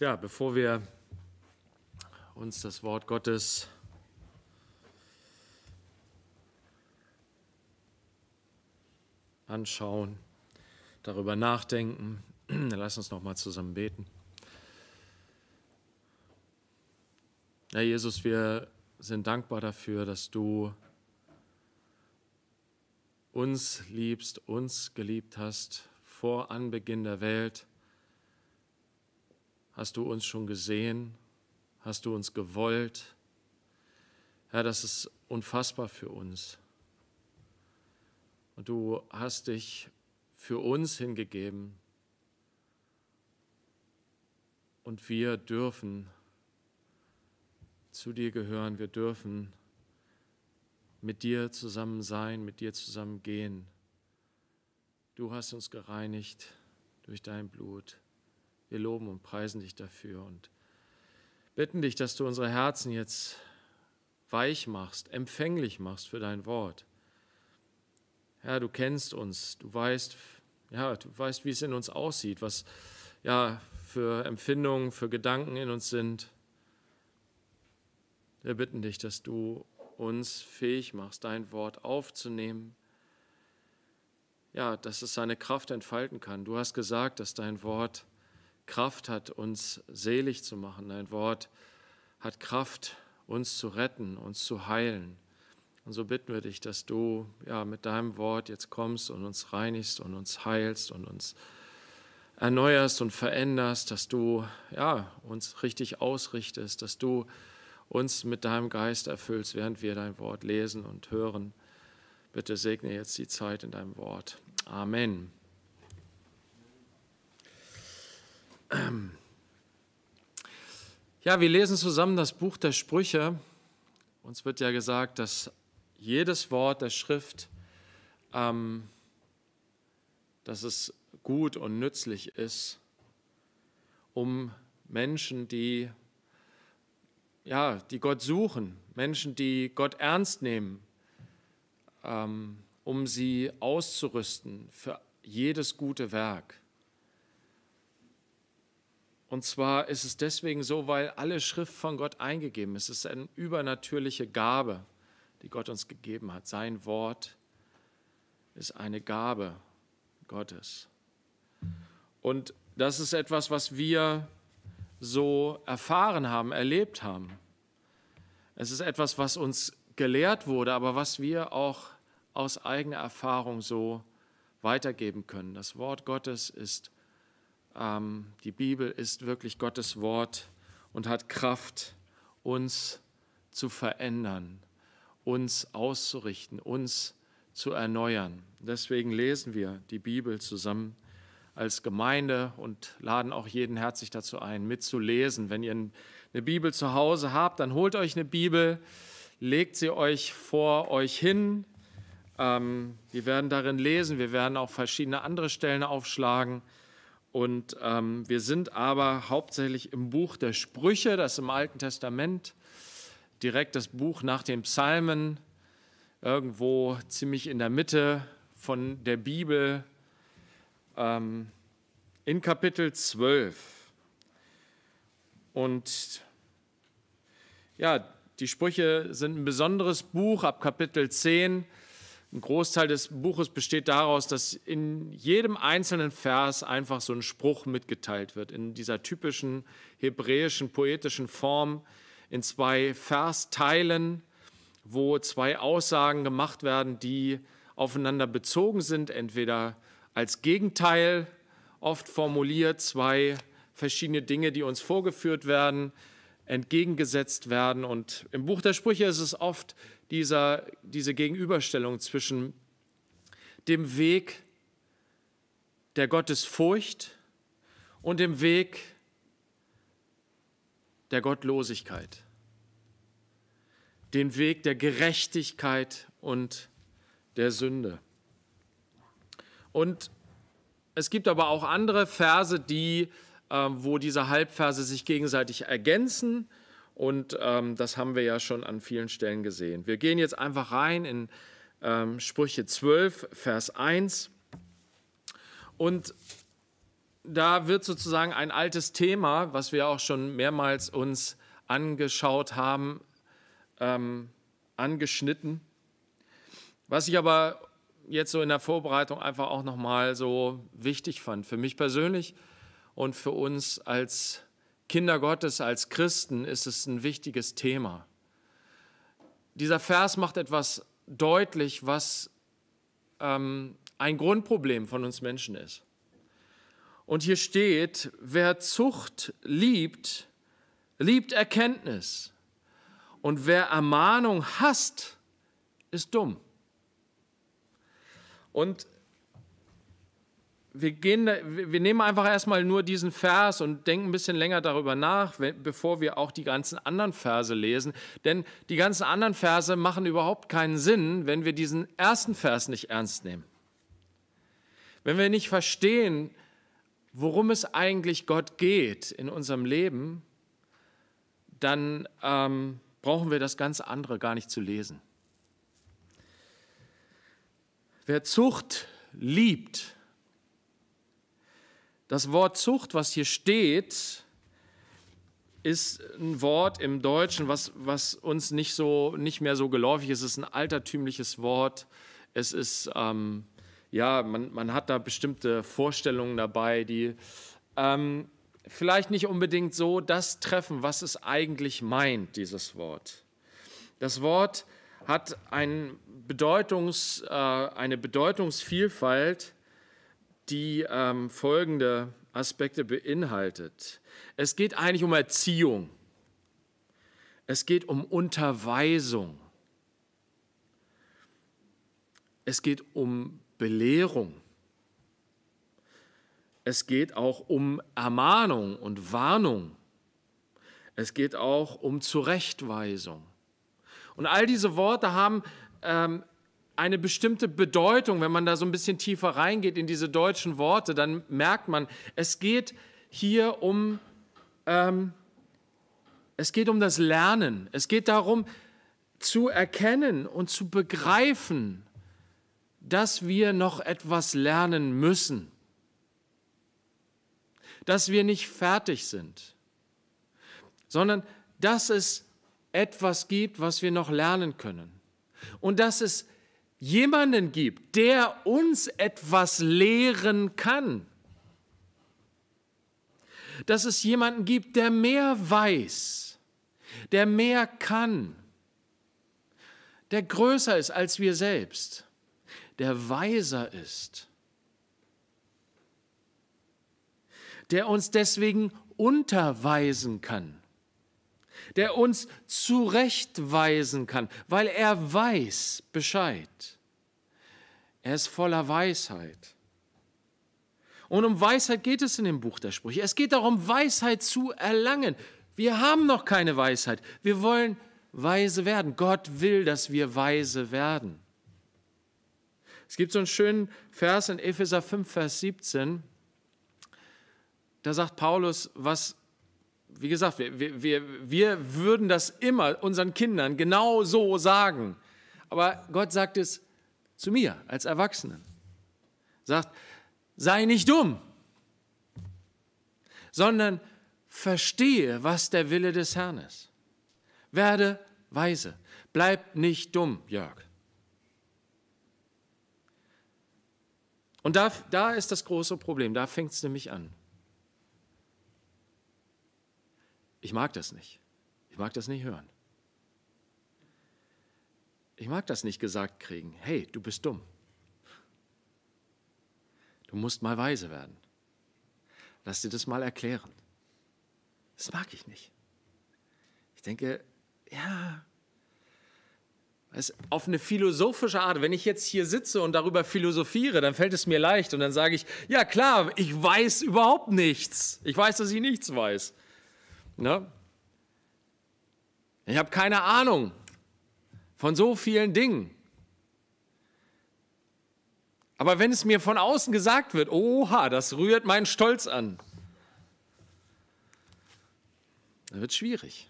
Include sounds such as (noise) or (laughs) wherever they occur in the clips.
Ja, bevor wir uns das Wort Gottes anschauen, darüber nachdenken, (clears throat) lass uns noch mal zusammen beten. Herr Jesus, wir sind dankbar dafür, dass du uns liebst, uns geliebt hast vor Anbeginn der Welt hast du uns schon gesehen, hast du uns gewollt. Herr, das ist unfassbar für uns. Und du hast dich für uns hingegeben. Und wir dürfen zu dir gehören, wir dürfen mit dir zusammen sein, mit dir zusammen gehen. Du hast uns gereinigt durch dein Blut. Wir loben und preisen dich dafür und bitten dich, dass du unsere Herzen jetzt weich machst, empfänglich machst für dein Wort. Herr, du kennst uns, du weißt, ja, du weißt, wie es in uns aussieht, was ja für Empfindungen, für Gedanken in uns sind. Wir bitten dich, dass du uns fähig machst, dein Wort aufzunehmen. Ja, dass es seine Kraft entfalten kann. Du hast gesagt, dass dein Wort Kraft hat, uns selig zu machen. Dein Wort hat Kraft, uns zu retten, uns zu heilen. Und so bitten wir dich, dass du ja, mit deinem Wort jetzt kommst und uns reinigst und uns heilst und uns erneuerst und veränderst, dass du ja, uns richtig ausrichtest, dass du uns mit deinem Geist erfüllst, während wir dein Wort lesen und hören. Bitte segne jetzt die Zeit in deinem Wort. Amen. Ja, wir lesen zusammen das Buch der Sprüche. Uns wird ja gesagt, dass jedes Wort der Schrift, ähm, dass es gut und nützlich ist, um Menschen, die, ja, die Gott suchen, Menschen, die Gott ernst nehmen, ähm, um sie auszurüsten für jedes gute Werk. Und zwar ist es deswegen so, weil alle Schrift von Gott eingegeben ist. Es ist eine übernatürliche Gabe, die Gott uns gegeben hat. Sein Wort ist eine Gabe Gottes. Und das ist etwas, was wir so erfahren haben, erlebt haben. Es ist etwas, was uns gelehrt wurde, aber was wir auch aus eigener Erfahrung so weitergeben können. Das Wort Gottes ist ähm, die Bibel ist wirklich Gottes Wort und hat Kraft, uns zu verändern, uns auszurichten, uns zu erneuern. Deswegen lesen wir die Bibel zusammen als Gemeinde und laden auch jeden herzlich dazu ein, mitzulesen. Wenn ihr eine Bibel zu Hause habt, dann holt euch eine Bibel, legt sie euch vor euch hin. Ähm, wir werden darin lesen, wir werden auch verschiedene andere Stellen aufschlagen. Und ähm, wir sind aber hauptsächlich im Buch der Sprüche, das im Alten Testament, direkt das Buch nach den Psalmen, irgendwo ziemlich in der Mitte von der Bibel, ähm, in Kapitel 12. Und ja, die Sprüche sind ein besonderes Buch ab Kapitel 10 ein Großteil des Buches besteht daraus, dass in jedem einzelnen Vers einfach so ein Spruch mitgeteilt wird, in dieser typischen hebräischen poetischen Form, in zwei Versteilen, wo zwei Aussagen gemacht werden, die aufeinander bezogen sind, entweder als Gegenteil oft formuliert, zwei verschiedene Dinge, die uns vorgeführt werden, entgegengesetzt werden. Und im Buch der Sprüche ist es oft dieser, diese Gegenüberstellung zwischen dem Weg der Gottesfurcht und dem Weg der Gottlosigkeit, den Weg der Gerechtigkeit und der Sünde. Und es gibt aber auch andere Verse, die, äh, wo diese Halbverse sich gegenseitig ergänzen und ähm, das haben wir ja schon an vielen Stellen gesehen. Wir gehen jetzt einfach rein in ähm, Sprüche 12, Vers 1. Und da wird sozusagen ein altes Thema, was wir auch schon mehrmals uns angeschaut haben, ähm, angeschnitten. Was ich aber jetzt so in der Vorbereitung einfach auch nochmal so wichtig fand, für mich persönlich und für uns als Kinder Gottes, als Christen ist es ein wichtiges Thema. Dieser Vers macht etwas deutlich, was ähm, ein Grundproblem von uns Menschen ist. Und hier steht, wer Zucht liebt, liebt Erkenntnis. Und wer Ermahnung hasst, ist dumm. Und wir, gehen, wir nehmen einfach erstmal nur diesen Vers und denken ein bisschen länger darüber nach, bevor wir auch die ganzen anderen Verse lesen. Denn die ganzen anderen Verse machen überhaupt keinen Sinn, wenn wir diesen ersten Vers nicht ernst nehmen. Wenn wir nicht verstehen, worum es eigentlich Gott geht in unserem Leben, dann ähm, brauchen wir das ganz andere gar nicht zu lesen. Wer Zucht liebt, das Wort Zucht, was hier steht, ist ein Wort im Deutschen, was, was uns nicht, so, nicht mehr so geläufig ist. Es ist ein altertümliches Wort. Es ist, ähm, ja, man, man hat da bestimmte Vorstellungen dabei, die ähm, vielleicht nicht unbedingt so das treffen, was es eigentlich meint, dieses Wort. Das Wort hat ein Bedeutungs, äh, eine Bedeutungsvielfalt, die ähm, folgende Aspekte beinhaltet. Es geht eigentlich um Erziehung. Es geht um Unterweisung. Es geht um Belehrung. Es geht auch um Ermahnung und Warnung. Es geht auch um Zurechtweisung. Und all diese Worte haben ähm, eine bestimmte Bedeutung. Wenn man da so ein bisschen tiefer reingeht in diese deutschen Worte, dann merkt man, es geht hier um, ähm, es geht um das Lernen. Es geht darum, zu erkennen und zu begreifen, dass wir noch etwas lernen müssen, dass wir nicht fertig sind, sondern dass es etwas gibt, was wir noch lernen können und dass es jemanden gibt, der uns etwas lehren kann. Dass es jemanden gibt, der mehr weiß, der mehr kann, der größer ist als wir selbst, der weiser ist, der uns deswegen unterweisen kann der uns zurechtweisen kann, weil er weiß Bescheid. Er ist voller Weisheit. Und um Weisheit geht es in dem Buch der Sprüche. Es geht darum, Weisheit zu erlangen. Wir haben noch keine Weisheit. Wir wollen weise werden. Gott will, dass wir weise werden. Es gibt so einen schönen Vers in Epheser 5, Vers 17. Da sagt Paulus, was wie gesagt, wir, wir, wir würden das immer unseren Kindern genau so sagen. Aber Gott sagt es zu mir als Erwachsenen. Sagt, sei nicht dumm, sondern verstehe, was der Wille des Herrn ist. Werde weise. Bleib nicht dumm, Jörg. Und da, da ist das große Problem, da fängt es nämlich an. Ich mag das nicht. Ich mag das nicht hören. Ich mag das nicht gesagt kriegen. Hey, du bist dumm. Du musst mal weise werden. Lass dir das mal erklären. Das mag ich nicht. Ich denke, ja, es, auf eine philosophische Art, wenn ich jetzt hier sitze und darüber philosophiere, dann fällt es mir leicht und dann sage ich, ja klar, ich weiß überhaupt nichts. Ich weiß, dass ich nichts weiß. Ne? Ich habe keine Ahnung von so vielen Dingen. Aber wenn es mir von außen gesagt wird, oha, das rührt meinen Stolz an, dann wird es schwierig.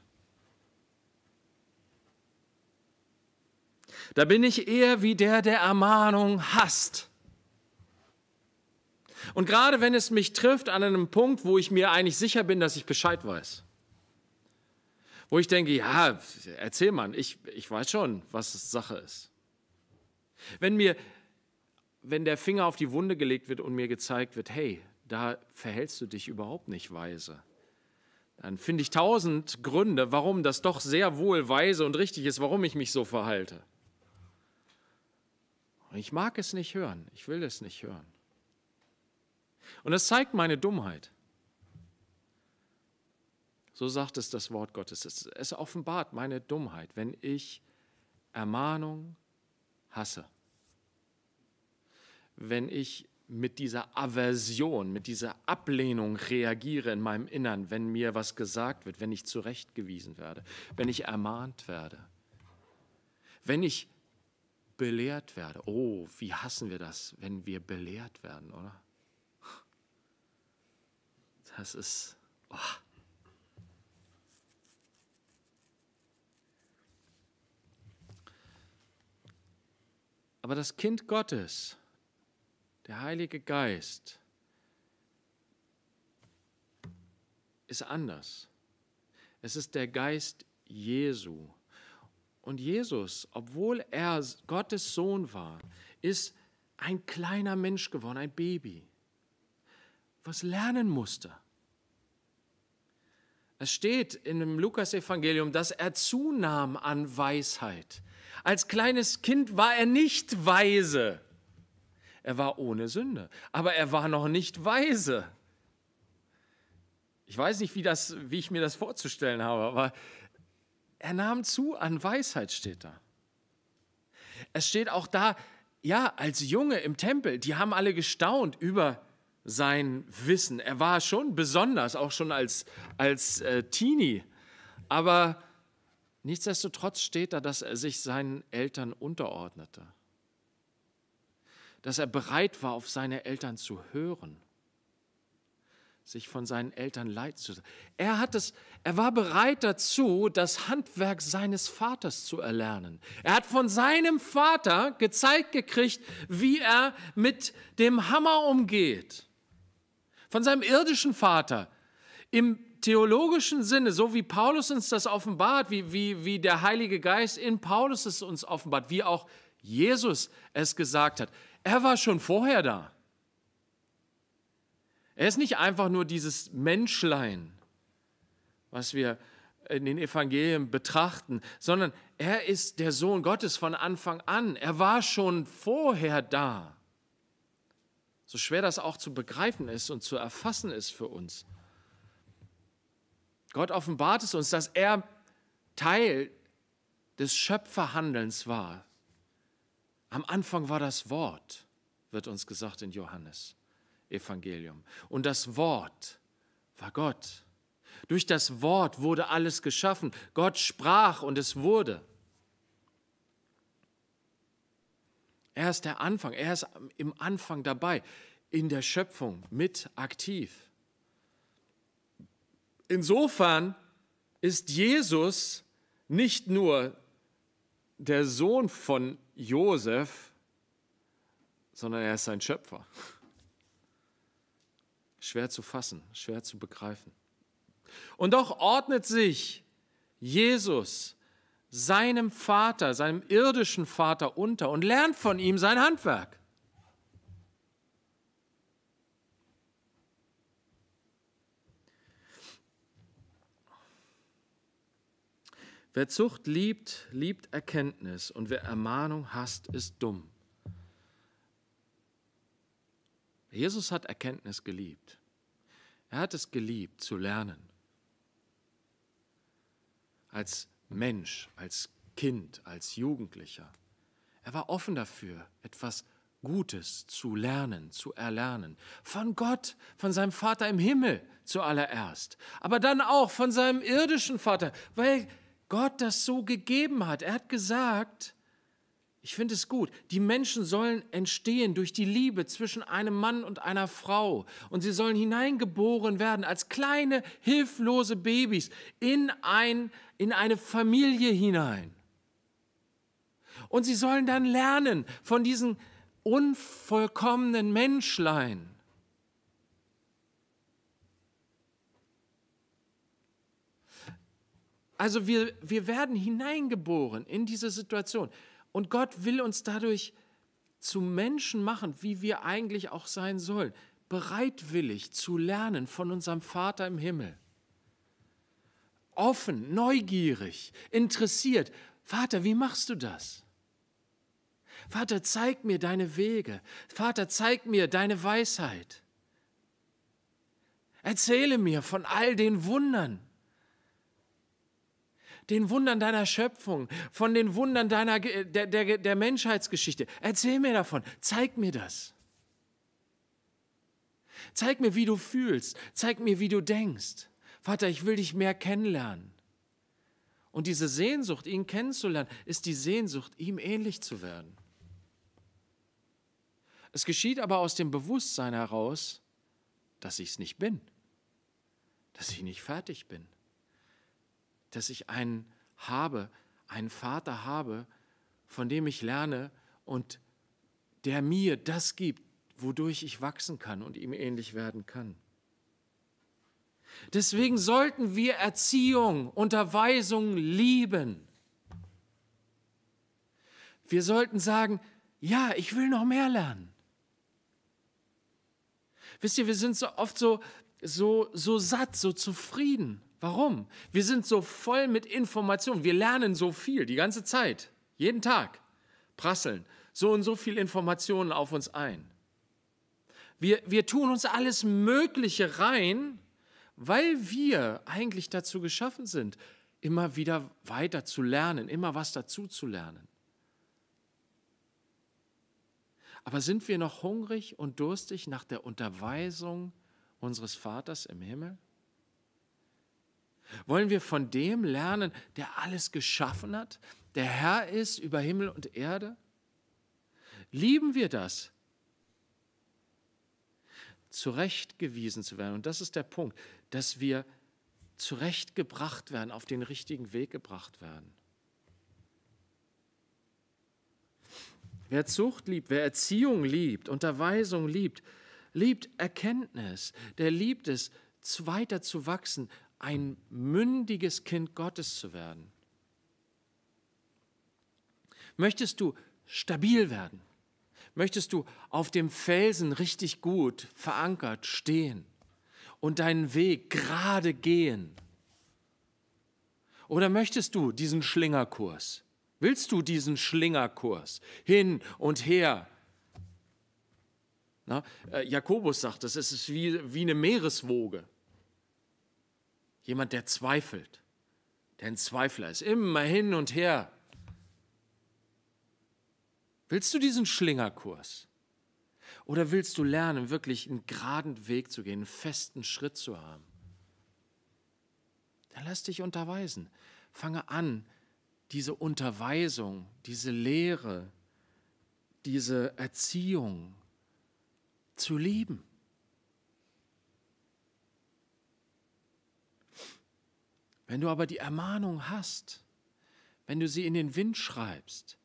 Da bin ich eher wie der, der Ermahnung hasst. Und gerade wenn es mich trifft an einem Punkt, wo ich mir eigentlich sicher bin, dass ich Bescheid weiß wo ich denke, ja, erzähl mal, ich, ich weiß schon, was Sache ist. Wenn mir, wenn der Finger auf die Wunde gelegt wird und mir gezeigt wird, hey, da verhältst du dich überhaupt nicht weise, dann finde ich tausend Gründe, warum das doch sehr wohl weise und richtig ist, warum ich mich so verhalte. Und ich mag es nicht hören, ich will es nicht hören. Und das zeigt meine Dummheit. So sagt es das Wort Gottes. Es, es offenbart meine Dummheit, wenn ich Ermahnung hasse. Wenn ich mit dieser Aversion, mit dieser Ablehnung reagiere in meinem Innern, wenn mir was gesagt wird, wenn ich zurechtgewiesen werde, wenn ich ermahnt werde, wenn ich belehrt werde. Oh, wie hassen wir das, wenn wir belehrt werden, oder? Das ist... Oh. Aber das Kind Gottes, der Heilige Geist, ist anders. Es ist der Geist Jesu. Und Jesus, obwohl er Gottes Sohn war, ist ein kleiner Mensch geworden, ein Baby, was lernen musste. Es steht in dem Lukas-Evangelium, dass er zunahm an Weisheit. Als kleines Kind war er nicht weise. Er war ohne Sünde, aber er war noch nicht weise. Ich weiß nicht, wie, das, wie ich mir das vorzustellen habe, aber er nahm zu an Weisheit, steht da. Es steht auch da, ja, als Junge im Tempel, die haben alle gestaunt über sein Wissen. Er war schon besonders, auch schon als, als äh, Teenie. Aber Nichtsdestotrotz steht da, dass er sich seinen Eltern unterordnete, dass er bereit war, auf seine Eltern zu hören, sich von seinen Eltern leid zu lassen. Er, hat es, er war bereit dazu, das Handwerk seines Vaters zu erlernen. Er hat von seinem Vater gezeigt gekriegt, wie er mit dem Hammer umgeht. Von seinem irdischen Vater im theologischen Sinne, so wie Paulus uns das offenbart, wie, wie, wie der Heilige Geist in Paulus es uns offenbart, wie auch Jesus es gesagt hat, er war schon vorher da. Er ist nicht einfach nur dieses Menschlein, was wir in den Evangelien betrachten, sondern er ist der Sohn Gottes von Anfang an. Er war schon vorher da. So schwer das auch zu begreifen ist und zu erfassen ist für uns. Gott offenbart es uns, dass er Teil des Schöpferhandelns war. Am Anfang war das Wort, wird uns gesagt in Johannes Evangelium. Und das Wort war Gott. Durch das Wort wurde alles geschaffen. Gott sprach und es wurde. Er ist der Anfang, er ist im Anfang dabei, in der Schöpfung mit aktiv insofern ist Jesus nicht nur der Sohn von Josef, sondern er ist sein Schöpfer. Schwer zu fassen, schwer zu begreifen. Und doch ordnet sich Jesus seinem Vater, seinem irdischen Vater unter und lernt von ihm sein Handwerk. Wer Zucht liebt, liebt Erkenntnis und wer Ermahnung hasst, ist dumm. Jesus hat Erkenntnis geliebt. Er hat es geliebt zu lernen. Als Mensch, als Kind, als Jugendlicher. Er war offen dafür, etwas Gutes zu lernen, zu erlernen. Von Gott, von seinem Vater im Himmel zuallererst. Aber dann auch von seinem irdischen Vater, weil Gott das so gegeben hat. Er hat gesagt, ich finde es gut, die Menschen sollen entstehen durch die Liebe zwischen einem Mann und einer Frau und sie sollen hineingeboren werden als kleine, hilflose Babys in, ein, in eine Familie hinein. Und sie sollen dann lernen von diesen unvollkommenen Menschlein Also wir, wir werden hineingeboren in diese Situation. Und Gott will uns dadurch zu Menschen machen, wie wir eigentlich auch sein sollen. Bereitwillig zu lernen von unserem Vater im Himmel. Offen, neugierig, interessiert. Vater, wie machst du das? Vater, zeig mir deine Wege. Vater, zeig mir deine Weisheit. Erzähle mir von all den Wundern, den Wundern deiner Schöpfung, von den Wundern deiner, äh, der, der, der Menschheitsgeschichte. Erzähl mir davon, zeig mir das. Zeig mir, wie du fühlst, zeig mir, wie du denkst. Vater, ich will dich mehr kennenlernen. Und diese Sehnsucht, ihn kennenzulernen, ist die Sehnsucht, ihm ähnlich zu werden. Es geschieht aber aus dem Bewusstsein heraus, dass ich es nicht bin, dass ich nicht fertig bin dass ich einen habe, einen Vater habe, von dem ich lerne und der mir das gibt, wodurch ich wachsen kann und ihm ähnlich werden kann. Deswegen sollten wir Erziehung, Unterweisung lieben. Wir sollten sagen, ja, ich will noch mehr lernen. Wisst ihr, wir sind so oft so, so, so satt, so zufrieden Warum? Wir sind so voll mit Informationen. Wir lernen so viel die ganze Zeit. Jeden Tag prasseln so und so viel Informationen auf uns ein. Wir, wir tun uns alles Mögliche rein, weil wir eigentlich dazu geschaffen sind, immer wieder weiter zu lernen, immer was dazu zu lernen. Aber sind wir noch hungrig und durstig nach der Unterweisung unseres Vaters im Himmel? Wollen wir von dem lernen, der alles geschaffen hat, der Herr ist über Himmel und Erde? Lieben wir das? Zurechtgewiesen zu werden, und das ist der Punkt, dass wir zurechtgebracht werden, auf den richtigen Weg gebracht werden. Wer Zucht liebt, wer Erziehung liebt, Unterweisung liebt, liebt Erkenntnis, der liebt es, weiter zu wachsen, ein mündiges Kind Gottes zu werden? Möchtest du stabil werden? Möchtest du auf dem Felsen richtig gut verankert stehen und deinen Weg gerade gehen? Oder möchtest du diesen Schlingerkurs? Willst du diesen Schlingerkurs hin und her? Na, äh, Jakobus sagt, es ist wie, wie eine Meereswoge. Jemand, der zweifelt, der ein Zweifler ist, immer hin und her. Willst du diesen Schlingerkurs? Oder willst du lernen, wirklich einen geraden Weg zu gehen, einen festen Schritt zu haben? Dann lass dich unterweisen. Fange an, diese Unterweisung, diese Lehre, diese Erziehung zu lieben. Wenn du aber die Ermahnung hast, wenn du sie in den Wind schreibst,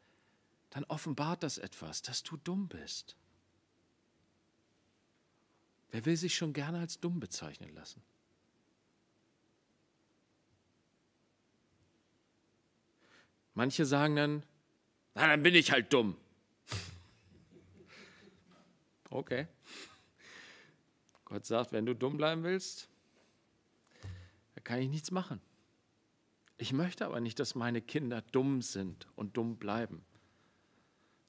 dann offenbart das etwas, dass du dumm bist. Wer will sich schon gerne als dumm bezeichnen lassen? Manche sagen dann, na, dann bin ich halt dumm. (laughs) okay. Gott sagt, wenn du dumm bleiben willst, dann kann ich nichts machen. Ich möchte aber nicht, dass meine Kinder dumm sind und dumm bleiben,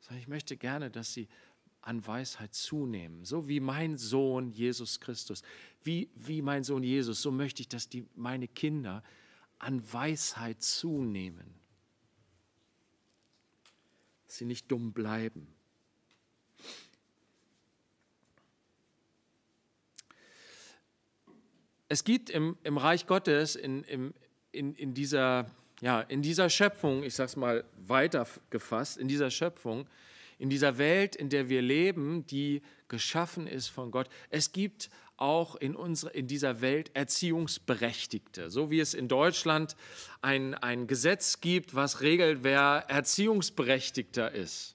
sondern ich möchte gerne, dass sie an Weisheit zunehmen, so wie mein Sohn Jesus Christus. Wie, wie mein Sohn Jesus, so möchte ich, dass die, meine Kinder an Weisheit zunehmen, dass sie nicht dumm bleiben. Es gibt im, im Reich Gottes, in, im, in, in, dieser, ja, in dieser Schöpfung, ich sage es mal weiter gefasst, in dieser Schöpfung, in dieser Welt, in der wir leben, die geschaffen ist von Gott. Es gibt auch in, unsere, in dieser Welt Erziehungsberechtigte. So wie es in Deutschland ein, ein Gesetz gibt, was regelt, wer Erziehungsberechtigter ist.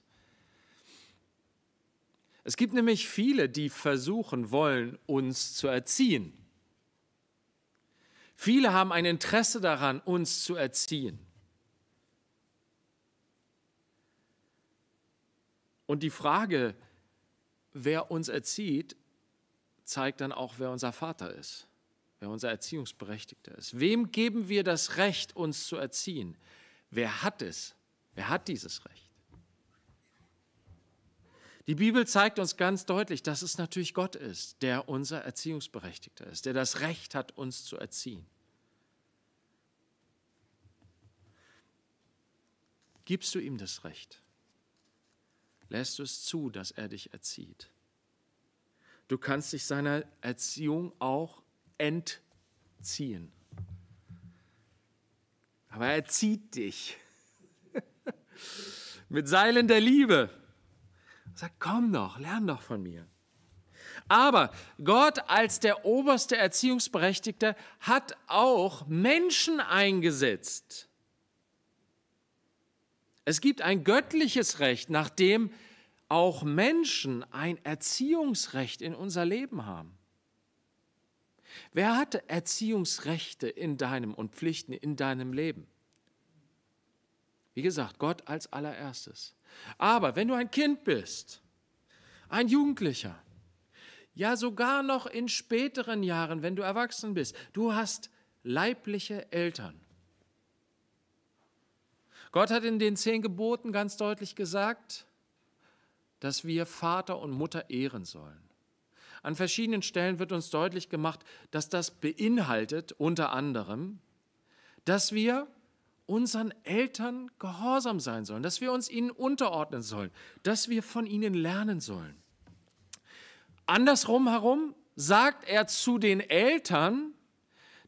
Es gibt nämlich viele, die versuchen wollen, uns zu erziehen. Viele haben ein Interesse daran, uns zu erziehen. Und die Frage, wer uns erzieht, zeigt dann auch, wer unser Vater ist, wer unser Erziehungsberechtigter ist. Wem geben wir das Recht, uns zu erziehen? Wer hat es? Wer hat dieses Recht? Die Bibel zeigt uns ganz deutlich, dass es natürlich Gott ist, der unser Erziehungsberechtigter ist, der das Recht hat, uns zu erziehen. Gibst du ihm das Recht? Lässt du es zu, dass er dich erzieht? Du kannst dich seiner Erziehung auch entziehen. Aber er zieht dich (laughs) mit Seilen der Liebe. Er sagt, komm doch, lern doch von mir. Aber Gott als der oberste Erziehungsberechtigte hat auch Menschen eingesetzt. Es gibt ein göttliches Recht, nach dem auch Menschen ein Erziehungsrecht in unser Leben haben. Wer hatte Erziehungsrechte in deinem und Pflichten in deinem Leben? Wie gesagt, Gott als allererstes. Aber wenn du ein Kind bist, ein Jugendlicher, ja sogar noch in späteren Jahren, wenn du erwachsen bist, du hast leibliche Eltern. Gott hat in den zehn Geboten ganz deutlich gesagt, dass wir Vater und Mutter ehren sollen. An verschiedenen Stellen wird uns deutlich gemacht, dass das beinhaltet unter anderem, dass wir unseren Eltern gehorsam sein sollen, dass wir uns ihnen unterordnen sollen, dass wir von ihnen lernen sollen. Andersrum herum sagt er zu den Eltern,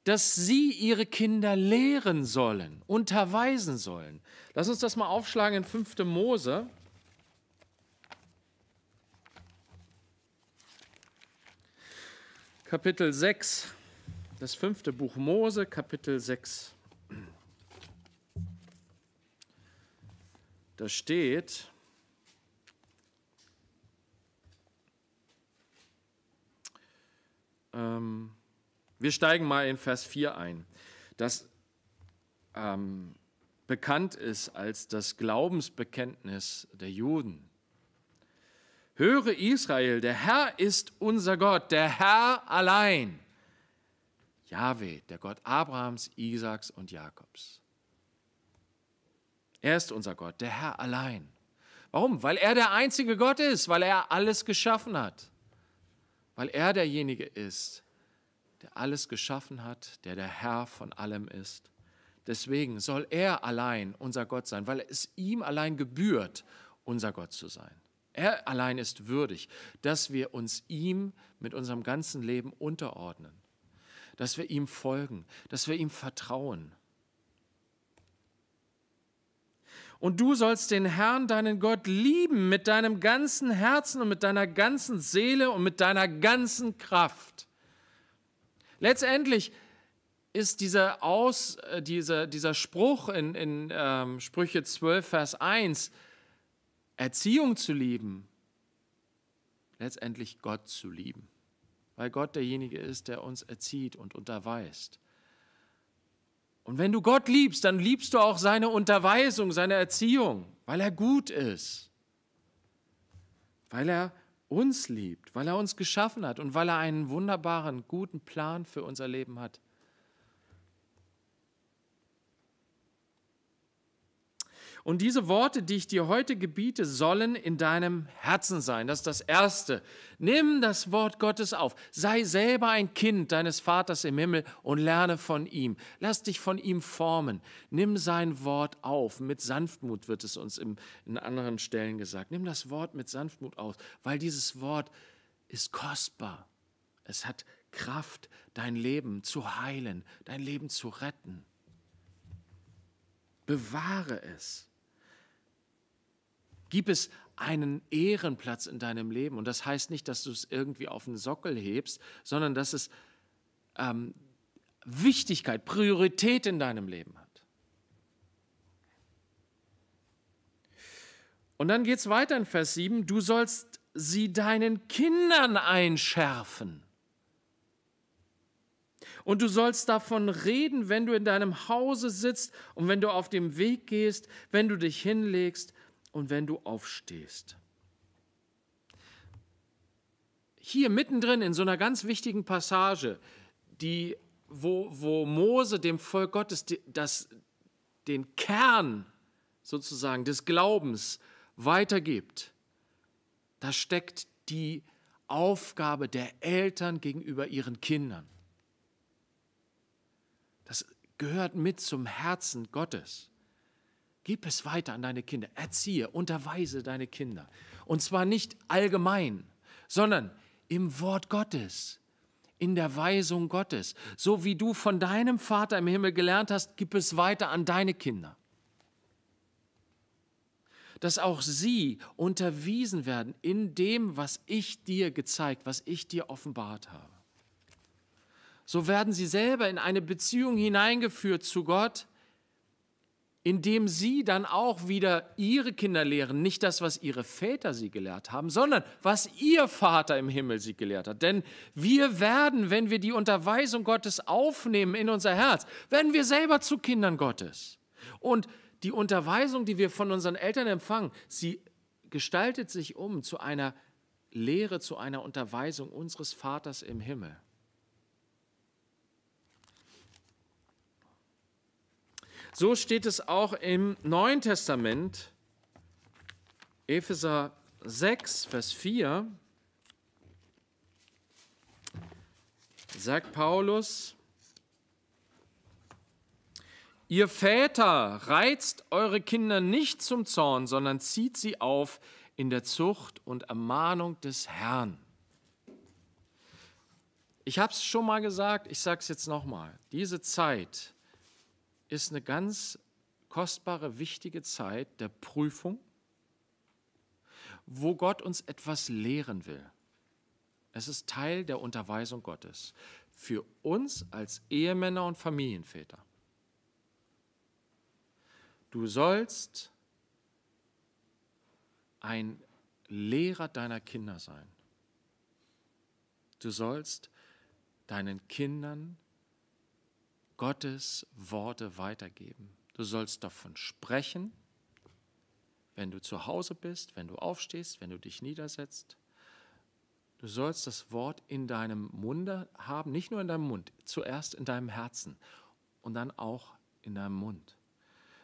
dass sie ihre Kinder lehren sollen, unterweisen sollen. Lass uns das mal aufschlagen in 5. Mose. Kapitel 6, das fünfte Buch Mose, Kapitel 6. Da steht, ähm, wir steigen mal in Vers 4 ein, das ähm, bekannt ist als das Glaubensbekenntnis der Juden. Höre Israel, der Herr ist unser Gott, der Herr allein. Jahwe, der Gott Abrahams, Isaaks und Jakobs. Er ist unser Gott, der Herr allein. Warum? Weil er der einzige Gott ist, weil er alles geschaffen hat. Weil er derjenige ist, der alles geschaffen hat, der der Herr von allem ist. Deswegen soll er allein unser Gott sein, weil es ihm allein gebührt, unser Gott zu sein. Er allein ist würdig, dass wir uns ihm mit unserem ganzen Leben unterordnen, dass wir ihm folgen, dass wir ihm vertrauen Und du sollst den Herrn, deinen Gott, lieben mit deinem ganzen Herzen und mit deiner ganzen Seele und mit deiner ganzen Kraft. Letztendlich ist dieser, Aus, äh, dieser, dieser Spruch in, in ähm, Sprüche 12, Vers 1, Erziehung zu lieben, letztendlich Gott zu lieben. Weil Gott derjenige ist, der uns erzieht und unterweist. Und wenn du Gott liebst, dann liebst du auch seine Unterweisung, seine Erziehung, weil er gut ist, weil er uns liebt, weil er uns geschaffen hat und weil er einen wunderbaren, guten Plan für unser Leben hat. Und diese Worte, die ich dir heute gebiete, sollen in deinem Herzen sein. Das ist das Erste. Nimm das Wort Gottes auf. Sei selber ein Kind deines Vaters im Himmel und lerne von ihm. Lass dich von ihm formen. Nimm sein Wort auf. Mit Sanftmut wird es uns in anderen Stellen gesagt. Nimm das Wort mit Sanftmut auf, weil dieses Wort ist kostbar. Es hat Kraft, dein Leben zu heilen, dein Leben zu retten. Bewahre es. Gib es einen Ehrenplatz in deinem Leben. Und das heißt nicht, dass du es irgendwie auf den Sockel hebst, sondern dass es ähm, Wichtigkeit, Priorität in deinem Leben hat. Und dann geht es weiter in Vers 7, du sollst sie deinen Kindern einschärfen. Und du sollst davon reden, wenn du in deinem Hause sitzt und wenn du auf dem Weg gehst, wenn du dich hinlegst und wenn du aufstehst. Hier mittendrin in so einer ganz wichtigen Passage, die, wo, wo Mose dem Volk Gottes das, den Kern sozusagen des Glaubens weitergibt, da steckt die Aufgabe der Eltern gegenüber ihren Kindern. Das gehört mit zum Herzen Gottes. Gib es weiter an deine Kinder. Erziehe, unterweise deine Kinder. Und zwar nicht allgemein, sondern im Wort Gottes, in der Weisung Gottes. So wie du von deinem Vater im Himmel gelernt hast, gib es weiter an deine Kinder. Dass auch sie unterwiesen werden in dem, was ich dir gezeigt, was ich dir offenbart habe. So werden sie selber in eine Beziehung hineingeführt zu Gott, indem sie dann auch wieder ihre Kinder lehren, nicht das, was ihre Väter sie gelehrt haben, sondern was ihr Vater im Himmel sie gelehrt hat. Denn wir werden, wenn wir die Unterweisung Gottes aufnehmen in unser Herz, werden wir selber zu Kindern Gottes. Und die Unterweisung, die wir von unseren Eltern empfangen, sie gestaltet sich um zu einer Lehre, zu einer Unterweisung unseres Vaters im Himmel. So steht es auch im Neuen Testament, Epheser 6, Vers 4, sagt Paulus, Ihr Väter reizt eure Kinder nicht zum Zorn, sondern zieht sie auf in der Zucht und Ermahnung des Herrn. Ich habe es schon mal gesagt, ich sage es jetzt nochmal. Diese Zeit ist eine ganz kostbare, wichtige Zeit der Prüfung, wo Gott uns etwas lehren will. Es ist Teil der Unterweisung Gottes für uns als Ehemänner und Familienväter. Du sollst ein Lehrer deiner Kinder sein. Du sollst deinen Kindern Gottes Worte weitergeben. Du sollst davon sprechen, wenn du zu Hause bist, wenn du aufstehst, wenn du dich niedersetzt. Du sollst das Wort in deinem Munde haben, nicht nur in deinem Mund, zuerst in deinem Herzen und dann auch in deinem Mund.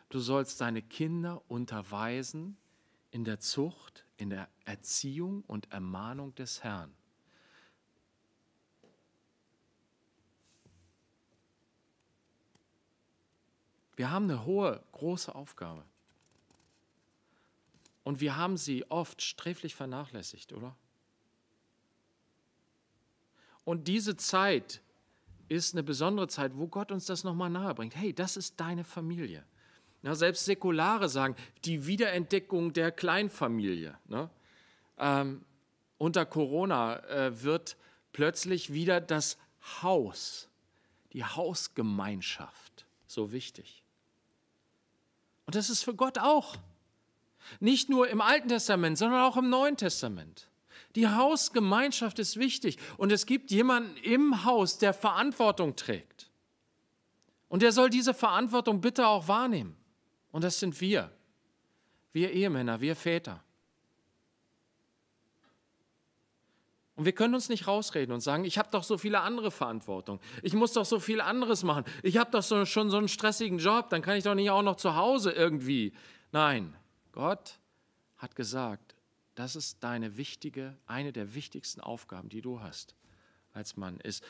Du sollst deine Kinder unterweisen in der Zucht, in der Erziehung und Ermahnung des Herrn. Wir haben eine hohe, große Aufgabe. Und wir haben sie oft sträflich vernachlässigt, oder? Und diese Zeit ist eine besondere Zeit, wo Gott uns das nochmal nahe bringt. Hey, das ist deine Familie. Ja, selbst Säkulare sagen, die Wiederentdeckung der Kleinfamilie. Ne? Ähm, unter Corona äh, wird plötzlich wieder das Haus, die Hausgemeinschaft so wichtig. Und das ist für Gott auch. Nicht nur im Alten Testament, sondern auch im Neuen Testament. Die Hausgemeinschaft ist wichtig und es gibt jemanden im Haus, der Verantwortung trägt. Und der soll diese Verantwortung bitte auch wahrnehmen. Und das sind wir, wir Ehemänner, wir Väter. Und wir können uns nicht rausreden und sagen, ich habe doch so viele andere Verantwortung. Ich muss doch so viel anderes machen. Ich habe doch so, schon so einen stressigen Job, dann kann ich doch nicht auch noch zu Hause irgendwie. Nein, Gott hat gesagt, das ist deine wichtige, eine der wichtigsten Aufgaben, die du hast als Mann, ist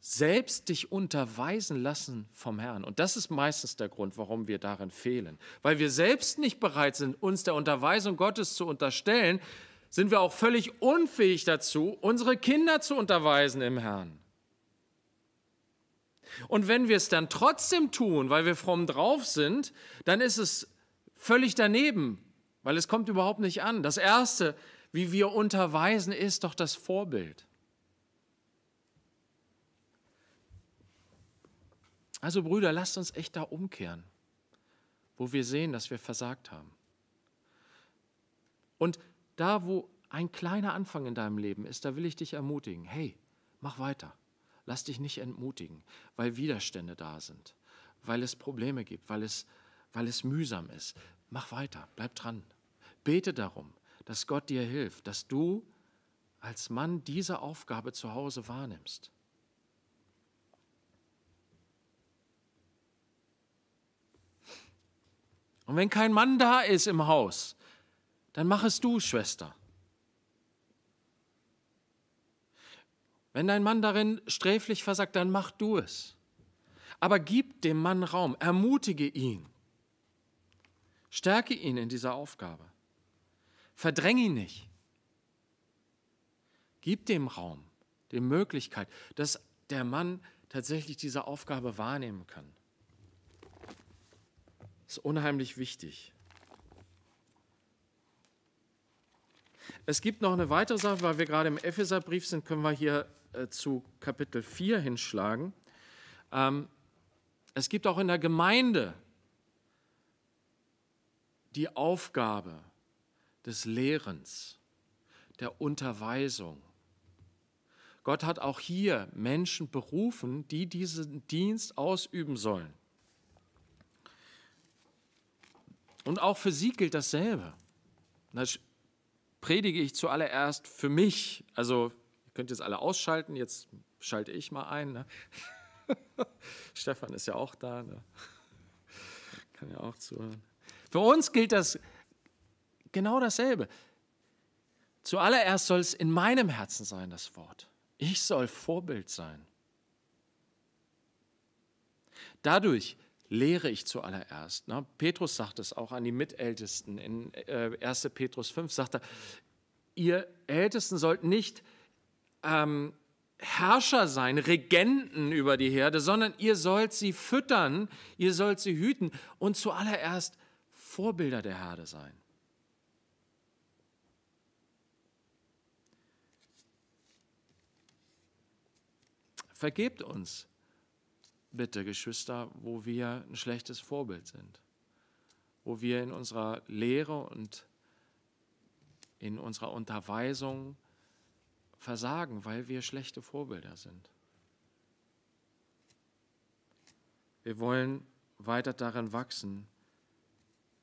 selbst dich unterweisen lassen vom Herrn. Und das ist meistens der Grund, warum wir darin fehlen. Weil wir selbst nicht bereit sind, uns der Unterweisung Gottes zu unterstellen, sind wir auch völlig unfähig dazu, unsere Kinder zu unterweisen im Herrn. Und wenn wir es dann trotzdem tun, weil wir fromm drauf sind, dann ist es völlig daneben, weil es kommt überhaupt nicht an. Das Erste, wie wir unterweisen, ist doch das Vorbild. Also Brüder, lasst uns echt da umkehren, wo wir sehen, dass wir versagt haben. Und da, wo ein kleiner Anfang in deinem Leben ist, da will ich dich ermutigen. Hey, mach weiter. Lass dich nicht entmutigen, weil Widerstände da sind, weil es Probleme gibt, weil es, weil es mühsam ist. Mach weiter, bleib dran. Bete darum, dass Gott dir hilft, dass du als Mann diese Aufgabe zu Hause wahrnimmst. Und wenn kein Mann da ist im Haus, dann mach es du, Schwester. Wenn dein Mann darin sträflich versagt, dann mach du es. Aber gib dem Mann Raum, ermutige ihn, stärke ihn in dieser Aufgabe, verdräng ihn nicht. Gib dem Raum, die Möglichkeit, dass der Mann tatsächlich diese Aufgabe wahrnehmen kann. Das ist unheimlich wichtig. Es gibt noch eine weitere Sache, weil wir gerade im Epheserbrief sind, können wir hier äh, zu Kapitel 4 hinschlagen. Ähm, es gibt auch in der Gemeinde die Aufgabe des Lehrens, der Unterweisung. Gott hat auch hier Menschen berufen, die diesen Dienst ausüben sollen. Und auch für sie gilt dasselbe predige ich zuallererst für mich. Also, ihr könnt jetzt alle ausschalten, jetzt schalte ich mal ein. Ne? (laughs) Stefan ist ja auch da, ne? kann ja auch zuhören. Für uns gilt das genau dasselbe. Zuallererst soll es in meinem Herzen sein, das Wort. Ich soll Vorbild sein. Dadurch lehre ich zuallererst. Ne? Petrus sagt es auch an die Mitältesten. In äh, 1. Petrus 5 sagt er, ihr Ältesten sollt nicht ähm, Herrscher sein, Regenten über die Herde, sondern ihr sollt sie füttern, ihr sollt sie hüten und zuallererst Vorbilder der Herde sein. Vergebt uns, bitte, Geschwister, wo wir ein schlechtes Vorbild sind, wo wir in unserer Lehre und in unserer Unterweisung versagen, weil wir schlechte Vorbilder sind. Wir wollen weiter darin wachsen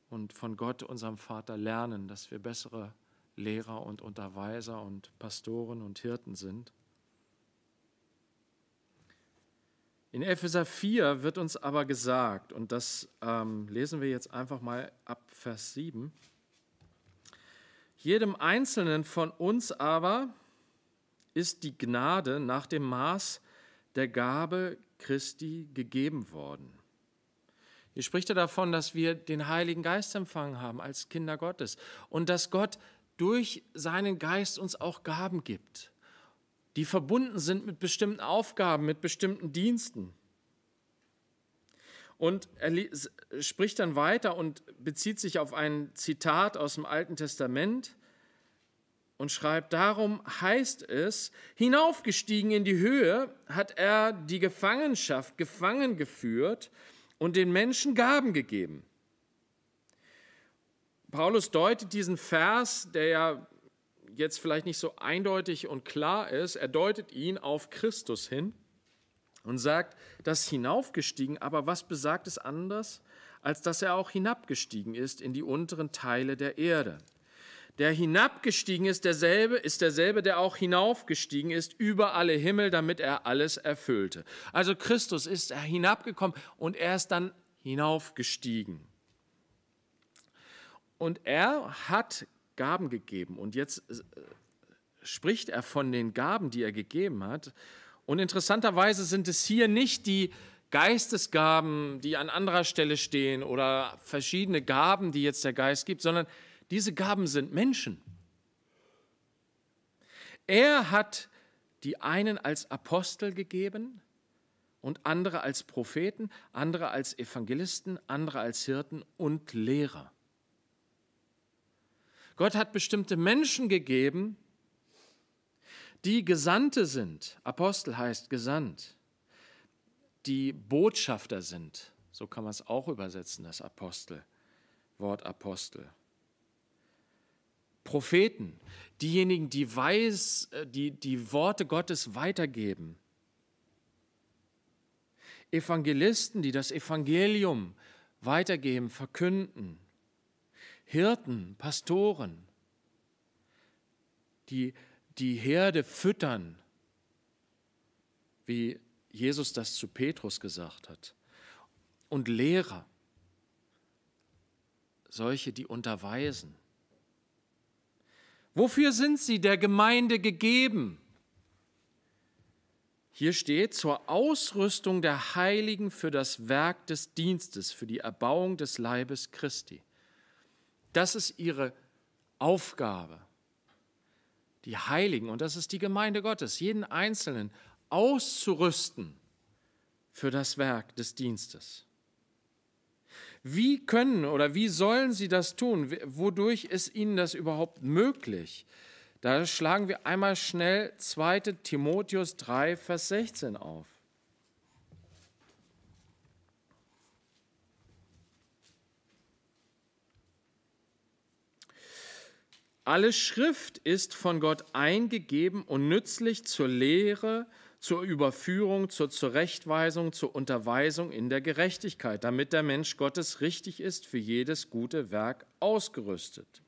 und von Gott, unserem Vater, lernen, dass wir bessere Lehrer und Unterweiser und Pastoren und Hirten sind. In Epheser 4 wird uns aber gesagt, und das ähm, lesen wir jetzt einfach mal ab Vers 7, jedem Einzelnen von uns aber ist die Gnade nach dem Maß der Gabe Christi gegeben worden. Hier spricht er davon, dass wir den Heiligen Geist empfangen haben als Kinder Gottes und dass Gott durch seinen Geist uns auch Gaben gibt die verbunden sind mit bestimmten Aufgaben, mit bestimmten Diensten. Und er spricht dann weiter und bezieht sich auf ein Zitat aus dem Alten Testament und schreibt, darum heißt es, hinaufgestiegen in die Höhe hat er die Gefangenschaft gefangen geführt und den Menschen Gaben gegeben. Paulus deutet diesen Vers, der ja jetzt vielleicht nicht so eindeutig und klar ist, er deutet ihn auf Christus hin und sagt, das hinaufgestiegen, aber was besagt es anders, als dass er auch hinabgestiegen ist in die unteren Teile der Erde? Der hinabgestiegen ist derselbe, ist derselbe, der auch hinaufgestiegen ist über alle Himmel, damit er alles erfüllte. Also Christus ist hinabgekommen und er ist dann hinaufgestiegen. Und er hat Gaben gegeben. Und jetzt äh, spricht er von den Gaben, die er gegeben hat. Und interessanterweise sind es hier nicht die Geistesgaben, die an anderer Stelle stehen oder verschiedene Gaben, die jetzt der Geist gibt, sondern diese Gaben sind Menschen. Er hat die einen als Apostel gegeben und andere als Propheten, andere als Evangelisten, andere als Hirten und Lehrer. Gott hat bestimmte Menschen gegeben, die Gesandte sind. Apostel heißt gesandt. Die Botschafter sind. So kann man es auch übersetzen, das Apostel. Wort Apostel. Propheten, diejenigen, die weiß, äh, die, die Worte Gottes weitergeben. Evangelisten, die das Evangelium weitergeben, verkünden. Hirten, Pastoren, die die Herde füttern, wie Jesus das zu Petrus gesagt hat, und Lehrer, solche, die unterweisen. Wofür sind sie der Gemeinde gegeben? Hier steht zur Ausrüstung der Heiligen für das Werk des Dienstes, für die Erbauung des Leibes Christi. Das ist ihre Aufgabe. Die Heiligen, und das ist die Gemeinde Gottes, jeden Einzelnen auszurüsten für das Werk des Dienstes. Wie können oder wie sollen sie das tun? Wodurch ist ihnen das überhaupt möglich? Da schlagen wir einmal schnell 2 Timotheus 3, Vers 16 auf. Alle Schrift ist von Gott eingegeben und nützlich zur Lehre, zur Überführung, zur Zurechtweisung, zur Unterweisung in der Gerechtigkeit, damit der Mensch Gottes richtig ist, für jedes gute Werk ausgerüstet.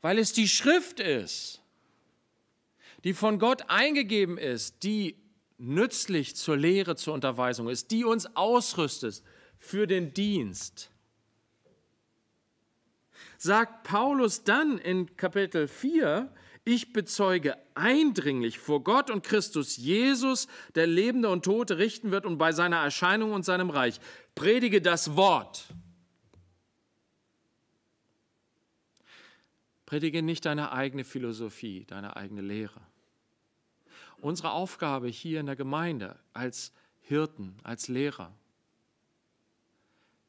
Weil es die Schrift ist, die von Gott eingegeben ist, die nützlich zur Lehre, zur Unterweisung ist, die uns ausrüstet für den Dienst sagt Paulus dann in Kapitel 4, ich bezeuge eindringlich vor Gott und Christus Jesus, der Lebende und Tote richten wird und bei seiner Erscheinung und seinem Reich. Predige das Wort. Predige nicht deine eigene Philosophie, deine eigene Lehre. Unsere Aufgabe hier in der Gemeinde als Hirten, als Lehrer,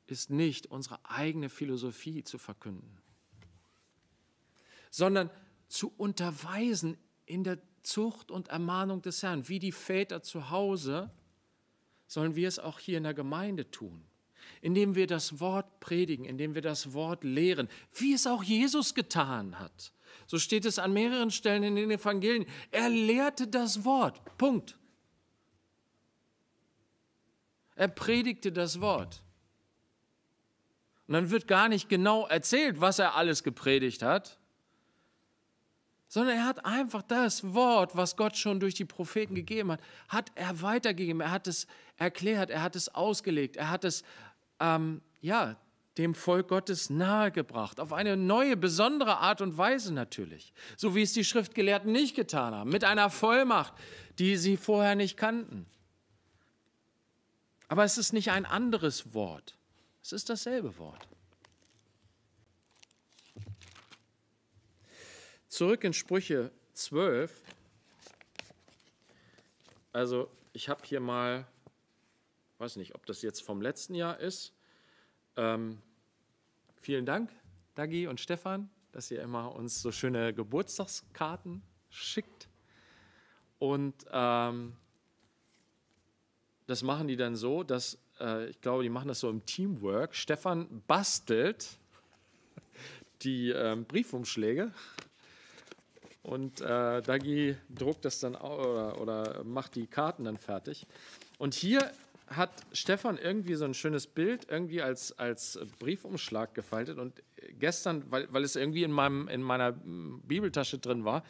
ist nicht, unsere eigene Philosophie zu verkünden, sondern zu unterweisen in der Zucht und Ermahnung des Herrn. Wie die Väter zu Hause sollen wir es auch hier in der Gemeinde tun, indem wir das Wort predigen, indem wir das Wort lehren, wie es auch Jesus getan hat. So steht es an mehreren Stellen in den Evangelien. Er lehrte das Wort. Punkt. Er predigte das Wort. Und dann wird gar nicht genau erzählt, was er alles gepredigt hat, sondern er hat einfach das Wort, was Gott schon durch die Propheten gegeben hat, hat er weitergegeben, er hat es erklärt, er hat es ausgelegt, er hat es ähm, ja, dem Volk Gottes nahegebracht, auf eine neue, besondere Art und Weise natürlich, so wie es die Schriftgelehrten nicht getan haben, mit einer Vollmacht, die sie vorher nicht kannten. Aber es ist nicht ein anderes Wort. Es ist dasselbe Wort. Zurück in Sprüche 12. Also ich habe hier mal, weiß nicht, ob das jetzt vom letzten Jahr ist. Ähm, vielen Dank, Dagi und Stefan, dass ihr immer uns so schöne Geburtstagskarten schickt. Und ähm, das machen die dann so, dass äh, ich glaube, die machen das so im Teamwork. Stefan bastelt die äh, Briefumschläge und äh, Dagi druckt das dann oder, oder macht die Karten dann fertig. Und hier hat Stefan irgendwie so ein schönes Bild irgendwie als, als Briefumschlag gefaltet und gestern, weil, weil es irgendwie in, meinem, in meiner hm, Bibeltasche drin war,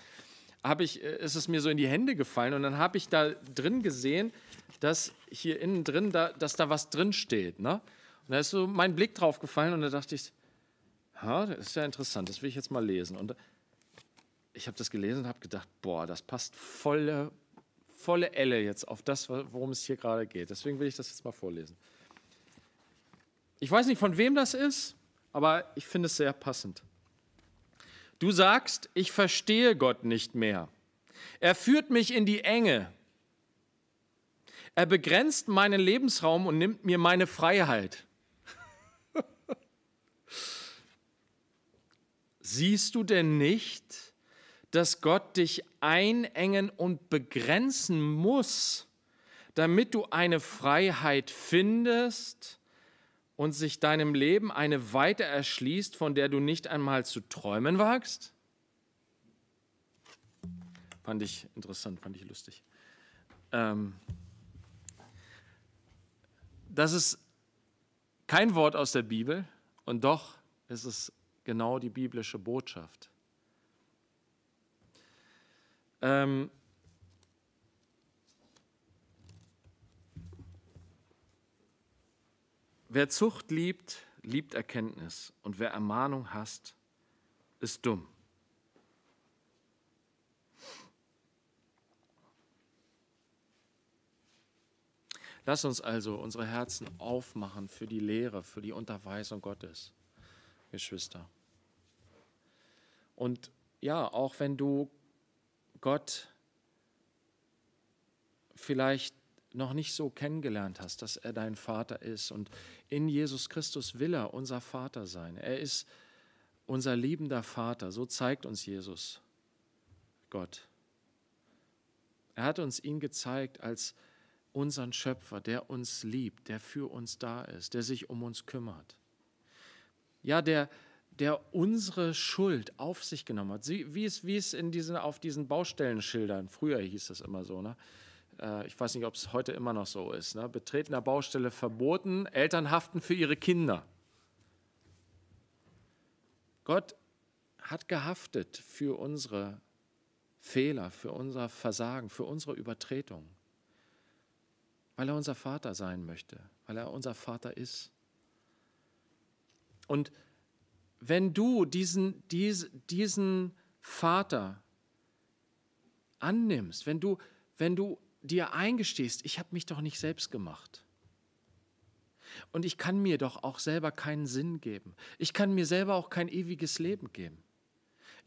habe ich, äh, ist es mir so in die Hände gefallen und dann habe ich da drin gesehen, dass hier innen drin, da, dass da was drin steht. Ne? Und da ist so mein Blick drauf gefallen und da dachte ich, ha, das ist ja interessant, das will ich jetzt mal lesen. Und ich habe das gelesen und habe gedacht, boah, das passt volle, volle Elle jetzt auf das, worum es hier gerade geht. Deswegen will ich das jetzt mal vorlesen. Ich weiß nicht, von wem das ist, aber ich finde es sehr passend. Du sagst, ich verstehe Gott nicht mehr. Er führt mich in die Enge. Er begrenzt meinen Lebensraum und nimmt mir meine Freiheit. (laughs) Siehst du denn nicht, dass Gott dich einengen und begrenzen muss, damit du eine Freiheit findest, und sich deinem Leben eine Weite erschließt, von der du nicht einmal zu träumen wagst? Fand ich interessant, fand ich lustig. Ähm, das ist kein Wort aus der Bibel und doch ist es genau die biblische Botschaft. Ähm, Wer Zucht liebt, liebt Erkenntnis und wer Ermahnung hasst, ist dumm. Lass uns also unsere Herzen aufmachen für die Lehre, für die Unterweisung Gottes, Geschwister. Und ja, auch wenn du Gott vielleicht noch nicht so kennengelernt hast, dass er dein Vater ist. Und in Jesus Christus will er unser Vater sein. Er ist unser liebender Vater. So zeigt uns Jesus Gott. Er hat uns ihn gezeigt als unseren Schöpfer, der uns liebt, der für uns da ist, der sich um uns kümmert. Ja, der, der unsere Schuld auf sich genommen hat. Wie es, wie es in diesen, auf diesen Baustellenschildern, früher hieß es immer so, ne? äh, ich weiß nicht, ob es heute immer noch so ist, ne? Betreten Baustelle verboten, Eltern haften für ihre Kinder. Gott hat gehaftet für unsere Fehler, für unser Versagen, für unsere Übertretung, weil er unser Vater sein möchte, weil er unser Vater ist. Und wenn du diesen, dies, diesen Vater annimmst, wenn du, wenn du dir eingestehst, ich habe mich doch nicht selbst gemacht. Und ich kann mir doch auch selber keinen Sinn geben. Ich kann mir selber auch kein ewiges Leben geben.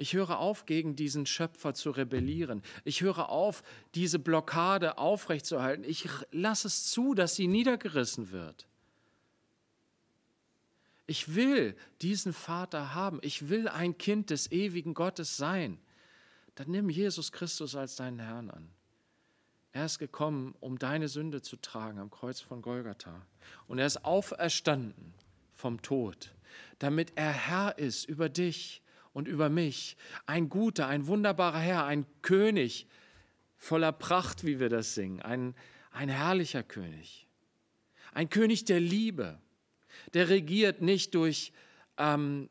Ich höre auf, gegen diesen Schöpfer zu rebellieren. Ich höre auf, diese Blockade aufrechtzuerhalten. Ich lasse es zu, dass sie niedergerissen wird. Ich will diesen Vater haben. Ich will ein Kind des ewigen Gottes sein. Dann nimm Jesus Christus als deinen Herrn an. Er ist gekommen, um deine Sünde zu tragen am Kreuz von Golgatha. Und er ist auferstanden vom Tod, damit er Herr ist über dich und über mich. Ein guter, ein wunderbarer Herr, ein König voller Pracht, wie wir das singen. Ein, ein herrlicher König. Ein König der Liebe. Der regiert nicht durch, ähm,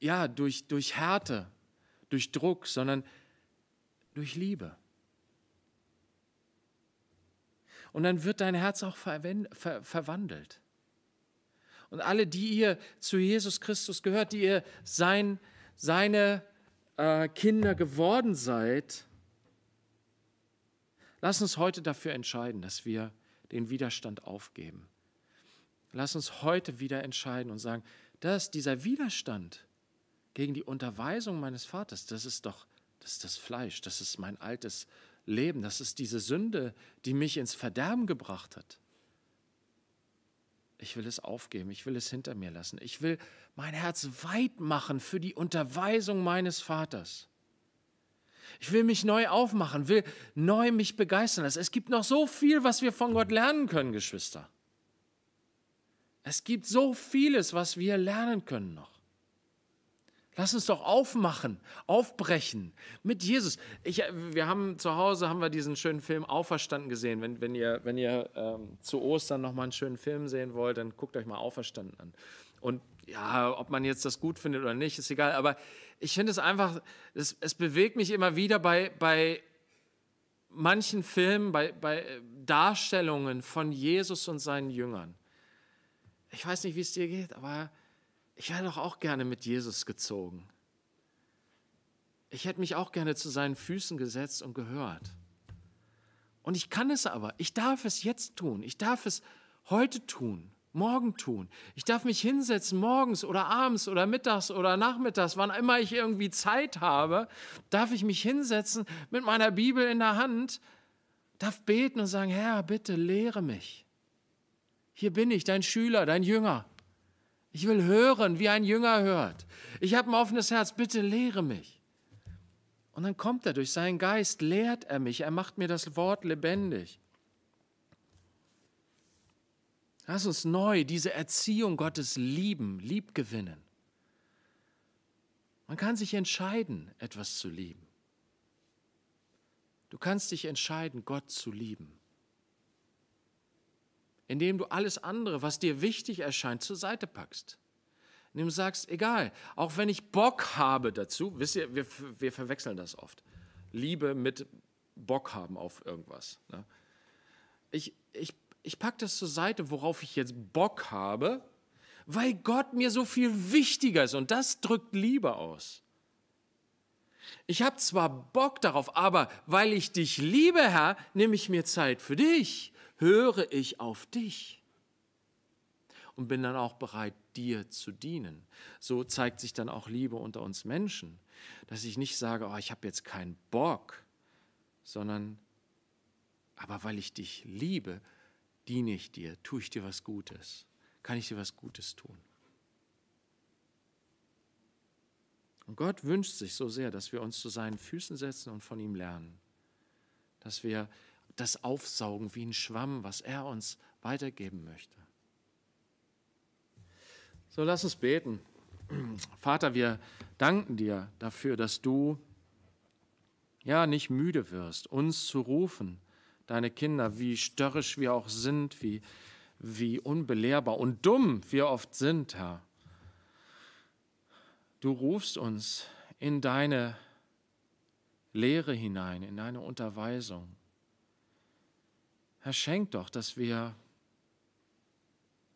ja, durch, durch Härte, durch Druck, sondern durch Liebe. Und dann wird dein Herz auch verwandelt. Und alle, die ihr zu Jesus Christus gehört, die ihr sein, seine äh, Kinder geworden seid, lass uns heute dafür entscheiden, dass wir den Widerstand aufgeben. Lass uns heute wieder entscheiden und sagen, dass dieser Widerstand gegen die Unterweisung meines Vaters, das ist doch das, ist das Fleisch, das ist mein altes Leben. Das ist diese Sünde, die mich ins Verderben gebracht hat. Ich will es aufgeben, ich will es hinter mir lassen. Ich will mein Herz weit machen für die Unterweisung meines Vaters. Ich will mich neu aufmachen, will neu mich begeistern. Es gibt noch so viel, was wir von Gott lernen können, Geschwister. Es gibt so vieles, was wir lernen können noch. Lass uns doch aufmachen, aufbrechen mit Jesus. Ich, äh, wir haben zu Hause haben wir diesen schönen Film Auferstanden gesehen. Wenn, wenn ihr, wenn ihr ähm, zu Ostern nochmal einen schönen Film sehen wollt, dann guckt euch mal Auferstanden an. Und ja, ob man jetzt das gut findet oder nicht, ist egal. Aber ich finde es einfach, es, es bewegt mich immer wieder bei, bei manchen Filmen, bei, bei äh, Darstellungen von Jesus und seinen Jüngern. Ich weiß nicht, wie es dir geht, aber ich wäre doch auch gerne mit Jesus gezogen. Ich hätte mich auch gerne zu seinen Füßen gesetzt und gehört. Und ich kann es aber. Ich darf es jetzt tun. Ich darf es heute tun, morgen tun. Ich darf mich hinsetzen, morgens oder abends oder mittags oder nachmittags, wann immer ich irgendwie Zeit habe, darf ich mich hinsetzen mit meiner Bibel in der Hand, darf beten und sagen, Herr, bitte lehre mich. Hier bin ich, dein Schüler, dein Jünger. Ich will hören, wie ein Jünger hört. Ich habe ein offenes Herz, bitte lehre mich. Und dann kommt er durch seinen Geist, lehrt er mich, er macht mir das Wort lebendig. Lass uns neu diese Erziehung Gottes lieben, lieb gewinnen. Man kann sich entscheiden, etwas zu lieben. Du kannst dich entscheiden, Gott zu lieben indem du alles andere, was dir wichtig erscheint, zur Seite packst. Indem du sagst, egal, auch wenn ich Bock habe dazu, wisst ihr, wir, wir verwechseln das oft. Liebe mit Bock haben auf irgendwas. Ne? Ich, ich, ich packe das zur Seite, worauf ich jetzt Bock habe, weil Gott mir so viel wichtiger ist und das drückt Liebe aus. Ich habe zwar Bock darauf, aber weil ich dich liebe, Herr, nehme ich mir Zeit für dich höre ich auf dich und bin dann auch bereit, dir zu dienen. So zeigt sich dann auch Liebe unter uns Menschen, dass ich nicht sage, oh, ich habe jetzt keinen Bock, sondern aber weil ich dich liebe, diene ich dir, tue ich dir was Gutes, kann ich dir was Gutes tun. Und Gott wünscht sich so sehr, dass wir uns zu seinen Füßen setzen und von ihm lernen, dass wir das aufsaugen wie ein Schwamm, was er uns weitergeben möchte. So, lass uns beten. Vater, wir danken dir dafür, dass du ja nicht müde wirst, uns zu rufen, deine Kinder, wie störrisch wir auch sind, wie, wie unbelehrbar und dumm wir oft sind, Herr. Du rufst uns in deine Lehre hinein, in deine Unterweisung. Herr, schenk doch, dass wir,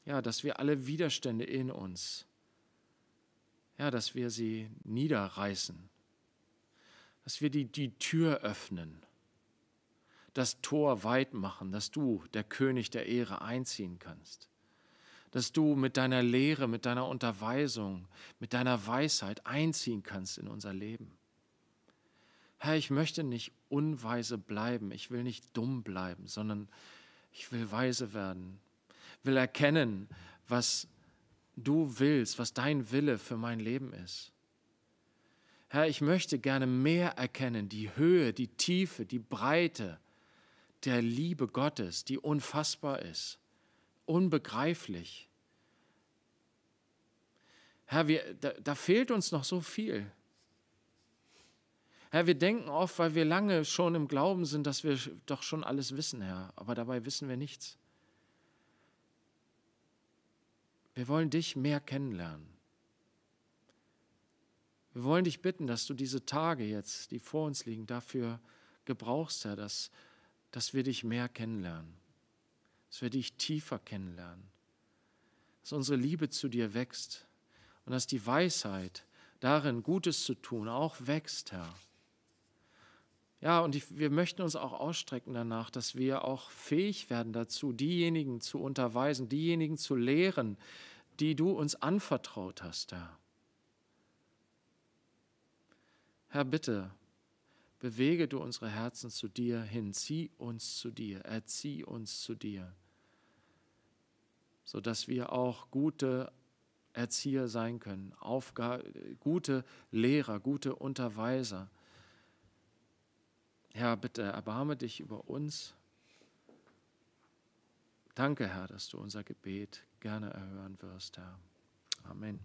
ja, dass wir alle Widerstände in uns, ja, dass wir sie niederreißen, dass wir die, die Tür öffnen, das Tor weit machen, dass du, der König der Ehre, einziehen kannst dass du mit deiner Lehre, mit deiner Unterweisung, mit deiner Weisheit einziehen kannst in unser Leben. Herr, ich möchte nicht unweise bleiben, ich will nicht dumm bleiben, sondern ich will weise werden, will erkennen, was du willst, was dein Wille für mein Leben ist. Herr, ich möchte gerne mehr erkennen, die Höhe, die Tiefe, die Breite der Liebe Gottes, die unfassbar ist, unbegreiflich. Herr, wir, da, da fehlt uns noch so viel. Herr, wir denken oft, weil wir lange schon im Glauben sind, dass wir doch schon alles wissen, Herr, aber dabei wissen wir nichts. Wir wollen dich mehr kennenlernen. Wir wollen dich bitten, dass du diese Tage jetzt, die vor uns liegen, dafür gebrauchst, Herr, dass, dass wir dich mehr kennenlernen, dass wir dich tiefer kennenlernen, dass unsere Liebe zu dir wächst und dass die Weisheit darin, Gutes zu tun, auch wächst, Herr. Ja, und ich, wir möchten uns auch ausstrecken danach, dass wir auch fähig werden dazu, diejenigen zu unterweisen, diejenigen zu lehren, die du uns anvertraut hast, Herr. Herr, bitte, bewege du unsere Herzen zu dir hin, zieh uns zu dir, erzieh uns zu dir, sodass wir auch gute Erzieher sein können, Aufga gute Lehrer, gute Unterweiser Herr, bitte erbarme dich über uns. Danke, Herr, dass du unser Gebet gerne erhören wirst, Herr. Amen.